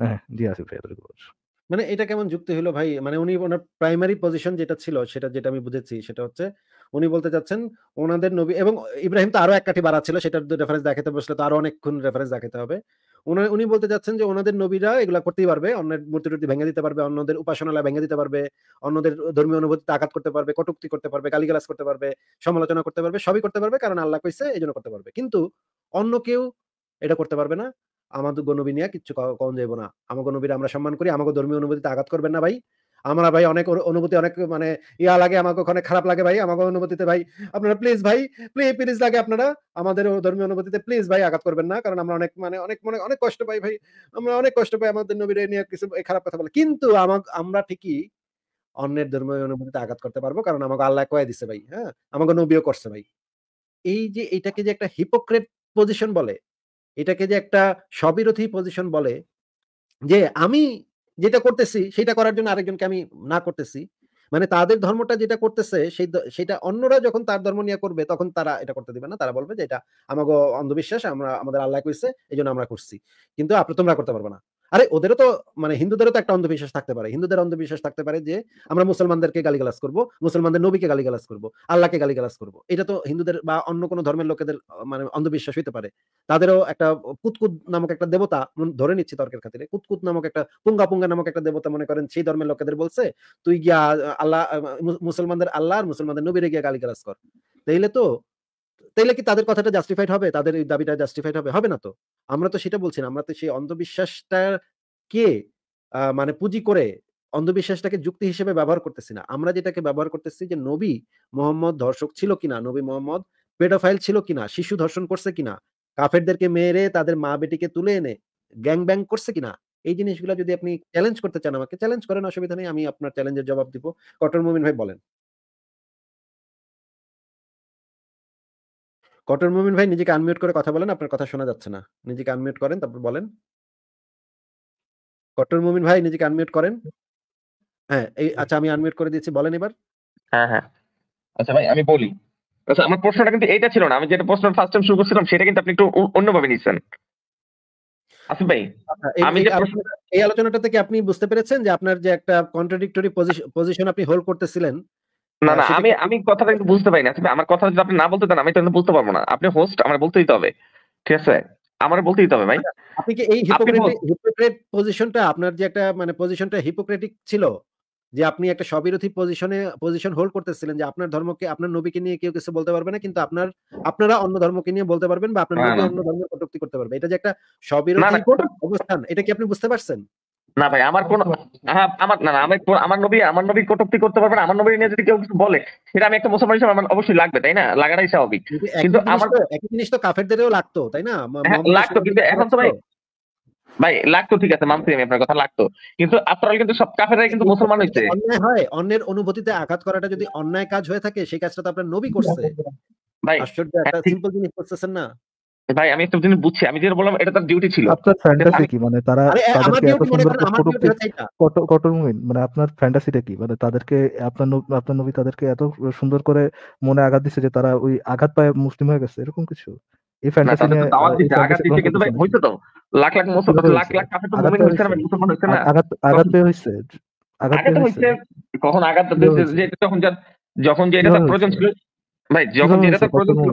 হ্যাঁ জি আসিফ ভাই মানে এটা কেমন যুক্তি হলো ভাই? মানে উনি ওনার প্রাইমারি পজিশন যেটা ছিল সেটা যেটা আমি বুঝেছি সেটা হচ্ছে উনি বলতে চাচ্ছেন ওনাদের নবী এবং ইব্রাহিম তো আরো এক কাঠি বাড়া ছিল সেটার রেফারেন্স দেখাতে বসলে তো আরো অনেকক্ষণ রেফারেন্স দেখাতে হবে। উনি বলতে চাচ্ছেন যে ওনাদের নবীরা এগুলো করতেই পারবে। অন্যের মূর্তি-টুর্তি ভেঙে দিতে পারবে, অন্যদের উপাসনালয় ভেঙে দিতে পারবে, অন্যদের ধর্মীয় অনুভূতিতে আঘাত করতে পারবে, কটুক্তি করতে পারবে, গালিগালাজ করতে পারবে, সমালোচনা করতে পারবে, সবই করতে পারবে কারণ আল্লাহ কইছে এজন্য করতে পারবে। কিন্তু অন্য কেউ এটা করতে পারবে না। আমাদের গণবী নিয়ে কিছু কম যাইব না আমার গণবীর আমরা সম্মান করি আমাকে ধর্মীয় অনুভূতিতে আঘাত করবেন না ভাই আমরা ভাই অনেক অনুভূতি অনেক মানে ইয়া লাগে আমাকে ওখানে খারাপ লাগে ভাই আমাকে অনুভূতিতে ভাই আপনারা প্লিজ ভাই প্লিজ প্লিজ লাগে আপনারা আমাদের ধর্মীয় অনুভূতিতে প্লিজ ভাই আঘাত করবেন না কারণ আমরা অনেক মানে অনেক মানে অনেক কষ্ট পাই ভাই আমরা অনেক কষ্ট পাই আমাদের নবীর নিয়ে কিছু খারাপ কথা বলে কিন্তু আমাকে আমরা ঠিকই অন্যের ধর্মীয় অনুভূতিতে আঘাত করতে পারবো কারণ আমাকে আল্লাহ কয়ে দিছে ভাই হ্যাঁ আমাকে নবীও করছে ভাই এই যে এটাকে যে একটা হিপোক্রেট পজিশন বলে এটাকে যে একটা স্ববিরোধী পজিশন বলে যে আমি যেটা করতেছি সেটা করার জন্য আরেকজনকে আমি না করতেছি মানে তাদের ধর্মটা যেটা করতেছে সেই সেটা অন্যরা যখন তার ধর্ম নিয়ে করবে তখন তারা এটা করতে দিবে না তারা বলবে যে এটা আমাকে অন্ধবিশ্বাস আমরা আমাদের আল্লাহ কইছে এই জন্য আমরা করছি কিন্তু আপনি তোমরা করতে পারবে না আরে ওদেরও তো মানে হিন্দুদেরও তো একটা অন্ধবিশ্বাস থাকতে পারে হিন্দুদের অন্ধবিশ্বাস থাকতে পারে যে আমরা মুসলমানদেরকে গালিগালাজ করব মুসলমানদের নবীকে গালিগালাজ করব আল্লাহকে গালিগালাজ করব এটা তো হিন্দুদের বা অন্য কোনো ধর্মের লোকেদের মানে অন্ধবিশ্বাস হইতে পারে তাদেরও একটা কুতকুত নামক একটা দেবতা ধরে নিচ্ছি তর্কের খাতিরে কুতকুত নামক একটা পুঙ্গা পুঙ্গা নামক একটা দেবতা মনে করেন সেই ধর্মের লোকেদের বলছে তুই গিয়া আল্লাহ মুসলমানদের আল্লাহ আর মুসলমানদের নবীরে গিয়ে গালিগালাজ কর তাইলে তো তাইলে কি তাদের কথাটা জাস্টিফাইড হবে তাদের এই দাবিটা জাস্টিফাইড হবে হবে না তো আমরা তো সেটা বলছি না আমরা তো সেই অন্ধবিশ্বাসটা কে মানে পুঁজি করে অন্ধবিশ্বাসটাকে যুক্তি হিসেবে ব্যবহার করতেছি না আমরা যেটাকে ব্যবহার করতেছি যে নবী মোহাম্মদ ধর্ষক ছিল কিনা নবী মোহাম্মদ পেডোফাইল ছিল কিনা শিশু ধর্ষণ করছে কিনা কাফেরদেরকে মেরে তাদের মা বেটিকে তুলে এনে গ্যাং ব্যাং করছে কিনা এই জিনিসগুলো যদি আপনি চ্যালেঞ্জ করতে চান আমাকে চ্যালেঞ্জ করেন অসুবিধা নেই আমি আপনার চ্যালেঞ্জের জবাব দিব কটন মোমিন ভাই বলেন কটন মুমিন ভাই নিজেকে আনমিউট করে কথা বলেন আপনার কথা শোনা যাচ্ছে না নিজেকে আনমিউট করেন তারপর বলেন কটন মুমিন ভাই নিজেকে আনমিউট করেন হ্যাঁ এই হ্যাঁ। আচ্ছা আমি আনমিউট করে দিয়েছি বলেন এবার হ্যাঁ হ্যাঁ আচ্ছা ভাই আমি বলি আচ্ছা আমার প্রশ্নটা কিন্তু এইটা ছিল না আমি যেটা প্রশ্ন ফার্স্ট টাইম শুরু করছিলাম সেটা কিন্তু আপনি একটু অন্যভাবে নিছেন আসিফ ভাই আচ্ছা, আমি যে প্রশ্নটা এই আলোচনাটা থেকে আপনি বুঝতে পেরেছেন যে আপনার যে একটা কন্ট্রাডিক্টরি পজিশন আপনি হোল্ড করতেছিলেন না মানে না আমি আমি কথাটা কিন্তু বুঝতে পারি না আমার কথা যদি আপনি না বলতে দেন আমি তো বুঝতে পারবো না আপনি হোস্ট আমার বলতে দিতে হবে ঠিক আছে আমার বলতে দিতে হবে ভাই আচ্ছা, আপনি কি এই পজিশনটা আপনার যে একটা মানে পজিশনটা হিপোক্রেটিক ছিল যে আপনি একটা স্ববিরোধী পজিশনে পজিশন হোল্ড করতেছিলেন যে আপনার ধর্মকে আপনার নবীকে নিয়ে কেউ কিছু বলতে পারবে না কিন্তু আপনার আপনারা অন্য ধর্মকে নিয়ে বলতে পারবেন বা আপনার অন্য ধর্মের কটুক্তি করতে পারবে এটা যে একটা স্ববিরোধী অবস্থান এটা কি আপনি বুঝতে পারছেন না ভাই আমার কোন হ্যাঁ, আমার না আমি আমার নবী আমার নবী কটুক্তি করতে পারবে আমার নবী নিয়ে যদি কেউ কিছু বলে সেটা আমি একটা মুসলমান হিসেবে আমার অবশ্যই লাগবে তাই না লাগাটাই স্বাভাবিক কিন্তু আমার একই জিনিস তো কাফেরদেরও লাগতো তাই না হ্যাঁ, লাগতো কিন্তু এখন তো ভাই ভাই লাগতো ঠিক আছে মানছি আমি আপনার কথা লাগতো কিন্তু অল কিন্তু সব কাফেরাই কিন্তু মুসলমান হইছে অন্যায় হয় অন্যের অনুভূতিতে আঘাত করাটা যদি অন্যায় কাজ হয়ে থাকে সেই কাজটা তো আপনার নবী করছে ভাই আশ্চর্য একটা সিম্পল হ্যাঁ, জিনিস করতেছেন না ভাই আমি একটা জিনিস বুঝছি আমি যেটা বললাম এটা তার ডিউটি ছিল আপনার ফ্যান্টাসি কি মানে তারা তাদেরকে এত সুন্দর কটরমুইন মানে আপনার ফ্যান্টাসিটা কি মানে তাদেরকে আপনার আপনার নবী তাদেরকে এত সুন্দর করে মনে আঘাত দিছে যে তারা ওই আঘাত পায় মুসলিম হয়ে গেছে এরকম কিছু এই ফ্যান্টাসি নিয়ে দাওয়াত দিছে আঘাত দিছে কিন্তু ভাই হইছে তো লাখ লাখ মুসলমান লাখ লাখ কাফের তো মুমিন হইছে না মুসলমান হইছে না আঘাত আঘাত পেয়ে হইছে আঘাত পেয়ে হইছে কখন আঘাত দিয়েছে যে যখন যখন যে এটা প্রয়োজন ছিল ভাই যখন যেটা প্রয়োজন ছিল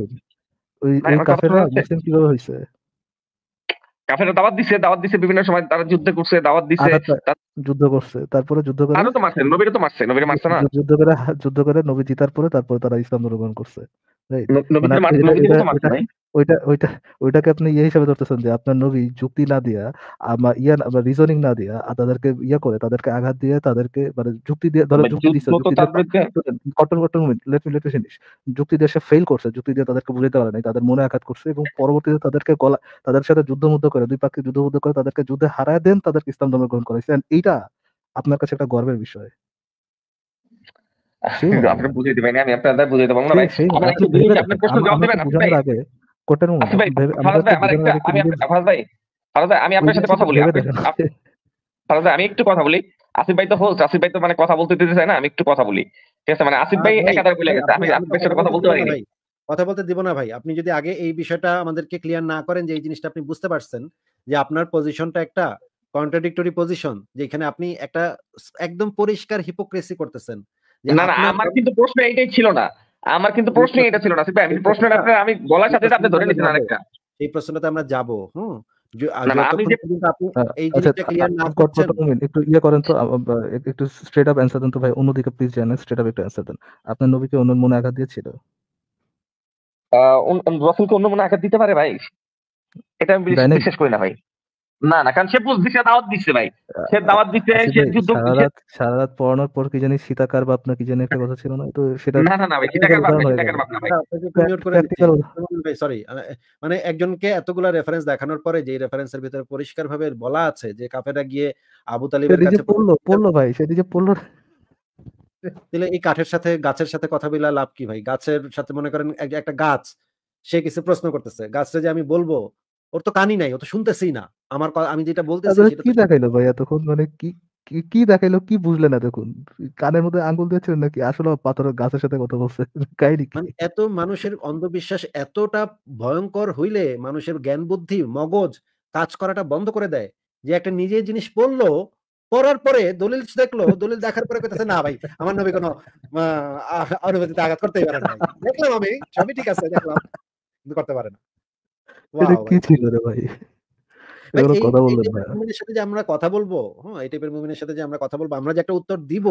ওই মানে দাওয়াত দাওয়াত বিভিন্ন সময় তারা যুদ্ধ করছে দাওয়াত আচ্ছা, আচ্ছা, যুদ্ধ করছে তারপরে যুদ্ধ তো মারছে তো মারছে মারছে না যুদ্ধ করে যুদ্ধ করে নবী জিতার পরে তারপরে তারা ইসলাম গ্রহণ করছে মানে ওইটাকে আপনি ইয়ে হিসাবে ধরতেছেন যে আপনার যুক্তি না ইয়া রিজনিং না তাদেরকে ইয়ে করে তাদেরকে আঘাত দিয়ে তাদেরকে মানে যুক্তি দিয়ে মানে যুক্তি ফেল করছে যুক্তি দিয়ে তাদেরকে বুঝাতে পারে নাই তাদের মনে আঘাত করছে এবং পরবর্তীতে তাদেরকে গলা তাদের সাথে যুদ্ধমুদ্ধ করে দুই পাক্ষিক যুদ্ধমুদ্ধ করে তাদেরকে যুদ্ধে হারায় দেন তাদেরকে ইসলাম ধর্ম গ্রহণ করেছে এইটা আপনার কাছে একটা গর্বের বিষয় আমি একটু কথা বলি আসিফ ভাই তো হোস্ট আসিফ ভাই তো মানে কথা বলতে দিতে চাই না আমি একটু কথা বলি ঠিক আছে মানে আসিফ ভাই একাধারে বলে গেছে আমি আসিফ ভাই সাথে কথা বলতে পারি কথা বলতে দিব না ভাই আপনি যদি আগে এই বিষয়টা আমাদেরকে ক্লিয়ার না করেন যে এই জিনিসটা আপনি বুঝতে পারছেন যে আপনার পজিশনটা একটা কন্ট্রাডিক্টরি পজিশন যেখানে আপনি একটা একদম পরিষ্কার হিপোক্রেসি করতেছেন না না আমার কিন্তু প্রশ্ন এটাই ছিল না আমার কিন্তু প্রশ্ন এটা ছিল না আমি প্রশ্নটা আপনার আমি বলার সাথে ধরে আরেকটা এই প্রশ্নটাতে আমরা যাব হুম একটু তো ভাই একটু আপনার নবীকে অন্য মনে আঘাত দিয়েছিল রসুলকে অন্য মনে আঘাত দিতে পারে ভাই এটা আমি বিশ্বাস করি না ভাই না না কারণ সে বুঝছে সে দাওয়াত দিচ্ছে ভাই সে দাওয়াত দিচ্ছে সে যুদ্ধ সারা রাত পড়ানোর পর কি জানি সীতাকার বাপ না কি জানি একটা কথা ছিল না তো সেটা না না না ভাই সীতাকার বাপ সীতাকার বাপ না ভাই সরি মানে একজনকে এতগুলা রেফারেন্স দেখানোর পরে যে রেফারেন্সের ভিতরে পরিষ্কারভাবে বলা আছে যে কাফেরা গিয়ে আবু তালিবের কাছে পড়লো পড়লো ভাই যে পড়লো তাহলে এই কাঠের সাথে গাছের সাথে কথা বলা লাভ কি ভাই গাছের সাথে মনে করেন একটা গাছ সে কিছু প্রশ্ন করতেছে গাছটা যে আমি বলবো ওর তো কানই নাই ও তো শুনতেছি না আমার আমি যেটা বলতেছি কি দেখাইলো ভাই এতক্ষণ মানে কি কি দেখাইলো কি বুঝলে না দেখুন কানের মধ্যে আঙ্গুল দিয়েছিল নাকি আসলে পাথর গাছের সাথে কথা বলছে কাহিনী মানে এত মানুষের অন্ধবিশ্বাস এতটা ভয়ঙ্কর হইলে মানুষের জ্ঞান বুদ্ধি মগজ কাজ করাটা বন্ধ করে দেয় যে একটা নিজে জিনিস বললো পড়ার পরে দলিল দেখলো দলিল দেখার পরে কইতেছে না ভাই আমার নবী কোনো অনুভূতিতে আঘাত করতেই পারে না দেখলাম আমি ছবি ঠিক আছে দেখলাম কিন্তু করতে পারে না আমরা কথা বলবো হ্যাঁ, এই টাইপের সাথে যে আমরা কথা বলবো আমরা যে একটা উত্তর দিব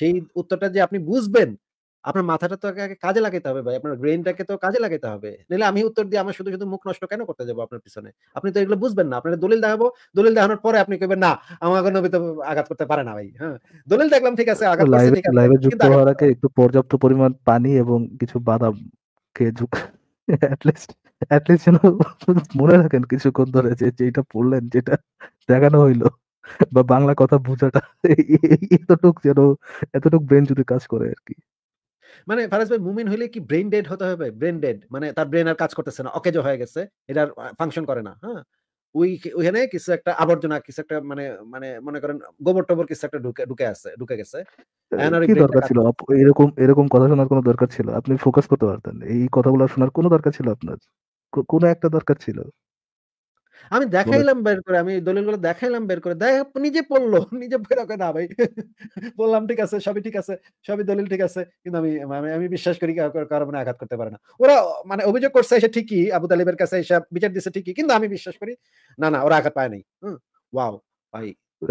সেই উত্তরটা যে আপনি বুঝবেন আপনার মাথাটা তো কাজে লাগাতে হবে ভাই আপনার ব্রেনটাকে তো কাজে লাগাতে হবে নাহলে আমি উত্তর দিয়ে আমার শুধু শুধু মুখ নষ্ট কেন করতে যাবো আপনার পিছনে আপনি তো এগুলো বুঝবেন না আপনার দলিল দেখাবো দলিল দেখানোর পরে আপনি কেবেন না আমাকে নবী তো আঘাত করতে পারে না ভাই হ্যাঁ দলিল দেখলাম ঠিক আছে আঘাত লাইভে যুক্ত হওয়ার আগে একটু পর্যাপ্ত পরিমাণ পানি এবং কিছু বাদাম খেয়ে যুক্ত অ্যাটলিস্ট যেন মনে রাখেন কিছুক্ষণ ধরে যে যেটা পড়লেন যেটা দেখানো হইলো বা বাংলা কথা বোঝাটা এতটুক যেন এতটুক ব্রেন যদি কাজ করে আর কি মানে ফারাজ ভাই মুমিন হইলে কি ব্রেন ডেড হতে হবে ব্রেন ডেড মানে তার ব্রেন আর কাজ করতেছে না অকেজো হয়ে গেছে এটা ফাংশন করে না হ্যাঁ ওই ওইখানে কিছু একটা আবর্জনা কিছু একটা মানে মানে মনে করেন গোবর টোবর কিছু একটা ঢুকে ঢুকে আছে ঢুকে গেছে কি দরকার ছিল এরকম এরকম কথা শোনার কোনো দরকার ছিল আপনি ফোকাস করতে পারতেন এই কথাগুলো শোনার কোনো দরকার ছিল আপনার কোন একটা দরকার ছিল আমি দেখাইলাম বের করে আমি দলিল গুলো দেখাইলাম বের করে দেখ নিজে পড়লো নিজে পড়া কয় না ভাই বললাম ঠিক আছে সবই ঠিক আছে সবই দলিল ঠিক আছে কিন্তু আমি মানে আমি বিশ্বাস করি কারো মানে আঘাত করতে পারে না ওরা মানে অভিযোগ করছে এসে ঠিকই আবু তালিবের কাছে এসে বিচার দিছে ঠিকই কিন্তু আমি বিশ্বাস করি না না ওরা আঘাত পায় নাই হম ওয়াও ভাই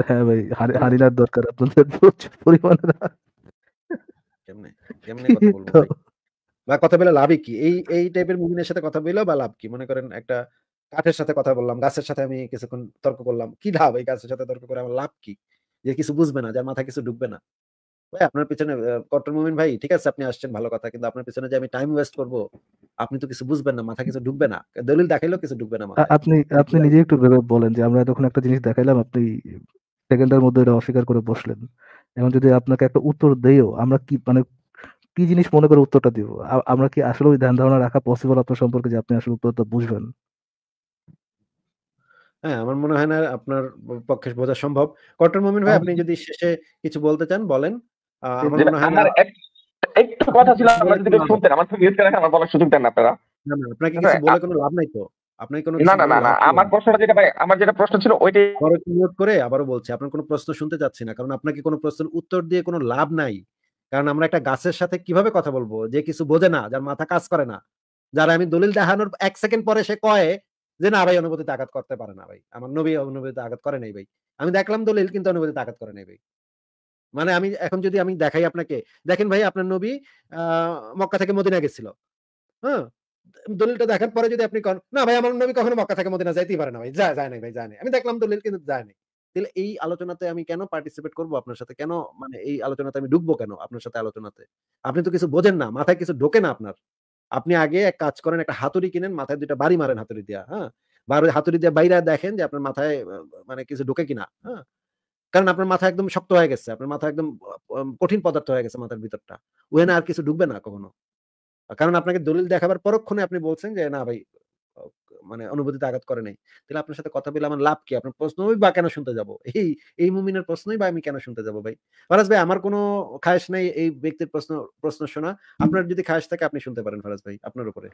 হ্যাঁ ভাই হারিলার দরকার আপনাদের প্রচুর পরিমাণে কেমনে কেমনে কথা বলবো বা কথা বলে লাভই কি এই এই টাইপের মুভিনের সাথে কথা বললেও বা লাভ কি মনে করেন একটা কাঠের সাথে কথা বললাম গাছের সাথে আমি কিছুক্ষণ তর্ক করলাম কি লাভ এই গাছের সাথে তর্ক করে আমার লাভ কি যে কিছু বুঝবে না যার মাথা কিছু ঢুকবে না ভাই আপনার পিছনে কট্টর মোমিন ভাই ঠিক আছে আপনি আসছেন ভালো কথা কিন্তু আপনার পিছনে যে আমি টাইম ওয়েস্ট করব আপনি তো কিছু বুঝবেন না মাথা কিছু ঢুকবে না দলিল দেখাইলেও কিছু ঢুকবে না আপনি আপনি হ্যাঁ। নিজে একটু ভেবে বলেন যে আমরা যখন একটা জিনিস দেখাইলাম আপনি সেকেন্ডের মধ্যে এটা অস্বীকার করে বসলেন এখন যদি আপনাকে একটা উত্তর দেইও আমরা কি মানে কি জিনিস মনে করে উত্তরটা দিব আমরা কি আসলে ওই ধ্যান ধারণা রাখা পসিবল আপনার সম্পর্কে যে আপনি আসলে উত্তরটা বুঝবেন হ্যাঁ আমার মনে হয় না আপনার পক্ষে বোঝা সম্ভব কটন মোমিন ভাই আপনি যদি শেষে কিছু বলতে চান বলেন আমার মনে হয় না একটু কথা ছিল আপনারা যদি শুনতেন আমার মিউট করে আমার বলার সুযোগ দেন আপনারা না না আপনাকে কিছু আচ্ছা, বলে কোনো লাভ নাই তো আপনার কোনো না না না আমার প্রশ্নটা যেটা ভাই আমার যেটা প্রশ্ন ছিল ওইটাই আবার মিউট করে আবারো বলছি আপনার কোনো প্রশ্ন শুনতে চাচ্ছি না কারণ আপনাকে কোনো প্রশ্নের উত্তর দিয়ে কোনো লাভ নাই কারণ আমরা একটা গাছের সাথে কিভাবে কথা বলবো যে কিছু বোঝে না যার মাথা কাজ করে না যারা আমি দলিল দেখানোর এক সেকেন্ড পরে সে কয়ে যে না ভাই অনুভূতিতে আঘাত করতে পারে না ভাই আমার নবী অনুভূতিতে আঘাত করে নাই ভাই আমি দেখলাম দলিল কিন্তু অনুভূতিতে আঘাত করে নাই ভাই মানে আমি এখন যদি আমি দেখাই আপনাকে দেখেন ভাই আপনার নবী আহ মক্কা থেকে মদিনা গেছিল হ্যাঁ দলিলটা দেখার পরে যদি আপনি না ভাই আমার নবী কখনো মক্কা থেকে মদিনা যাইতেই পারে না ভাই যায় যায় নাই ভাই যায় নাই আমি দেখলাম দলিল কিন্তু যায় নাই তাহলে এই আলোচনাতে আমি কেন পার্টিসিপেট করব আপনার সাথে কেন মানে এই আলোচনাতে আমি ঢুকবো কেন আপনার সাথে আলোচনাতে আপনি তো কিছু বোঝেন না মাথায় কিছু ঢোকে না আপনার আপনি আগে এক কাজ করেন একটা হাতুড়ি কিনেন মাথায় দুইটা বাড়ি মারেন হাতুড়ি দিয়া হ্যাঁ বারো হাতুড়ি দিয়ে বাইরে দেখেন যে আপনার মাথায় মানে কিছু ঢোকে কিনা হ্যাঁ কারণ আপনার মাথা একদম শক্ত হয়ে গেছে আপনার মাথা একদম কঠিন পদার্থ হয়ে গেছে মাথার ভিতরটা ওয়েন আর কিছু ঢুকবে না কখনো কারণ আপনাকে দলিল দেখাবার পরক্ষণে আপনি বলছেন যে না ভাই মানে অনুভূতিতে আঘাত করে নাই তাহলে আপনার সাথে কথা বলে আমার লাভ কি আপনার প্রশ্ন বা কেন শুনতে যাব এই এই মুমিনের প্রশ্নই বা আমি কেন শুনতে যাব ভাই ফরাজ ভাই আমার কোনো খায়স নাই এই ব্যক্তির প্রশ্ন প্রশ্ন শোনা আপনার যদি খায়স থাকে আপনি শুনতে পারেন ফরাজ ভাই আপনার উপরে